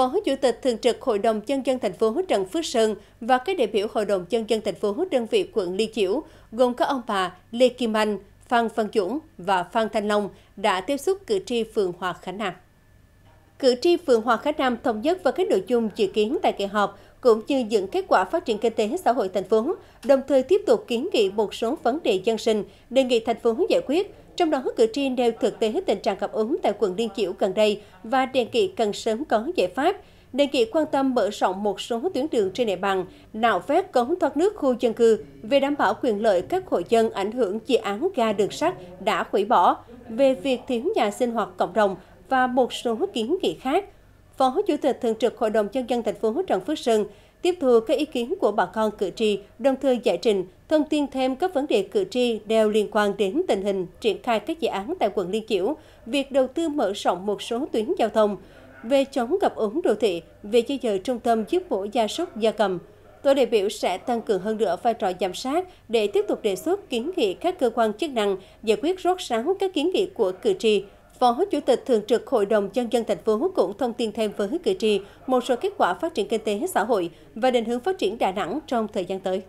Phó Chủ tịch Thường trực Hội đồng Nhân dân thành phố Trần Phước Sơn và các đại biểu Hội đồng Nhân dân thành phố đơn vị quận Liên Chiểu, gồm các ông bà Lê Kim Anh, Phan Văn Dũng và Phan Thanh Long đã tiếp xúc cử tri phường Hòa Khánh Hà cử tri phường Hòa Khánh Nam thống nhất với các nội dung dự kiến tại kỳ họp cũng như những kết quả phát triển kinh tế xã hội thành phố, đồng thời tiếp tục kiến nghị một số vấn đề dân sinh, đề nghị thành phố giải quyết. Trong đó, cử tri nêu thực tế tình trạng ngập úng tại quận Liên Chiểu gần đây và đề nghị cần sớm có giải pháp đề nghị quan tâm mở rộng một số tuyến đường trên địa bàn, nạo vét cống thoát nước khu dân cư về đảm bảo quyền lợi các hộ dân ảnh hưởng dự án ga đường sắt đã hủy bỏ, về việc thiếu nhà sinh hoạt cộng đồng và một số kiến nghị khác. Phó Chủ tịch Thường trực Hội đồng Nhân dân thành phố Trần Phước Sơn tiếp thu các ý kiến của bà con cử tri, đồng thời giải trình, thông tin thêm các vấn đề cử tri đều liên quan đến tình hình triển khai các dự án tại quận Liên Chiểu, việc đầu tư mở rộng một số tuyến giao thông, về chống ngập úng đô thị, về di dời trung tâm giúp mổ gia súc gia cầm. Tổ đại biểu sẽ tăng cường hơn nữa vai trò giám sát để tiếp tục đề xuất kiến nghị các cơ quan chức năng giải quyết rốt ráo các kiến nghị của cử tri, Phó Chủ tịch Thường trực Hội đồng Nhân dân thành phố cũng thông tin thêm với cử tri một số kết quả phát triển kinh tế xã hội và định hướng phát triển Đà Nẵng trong thời gian tới.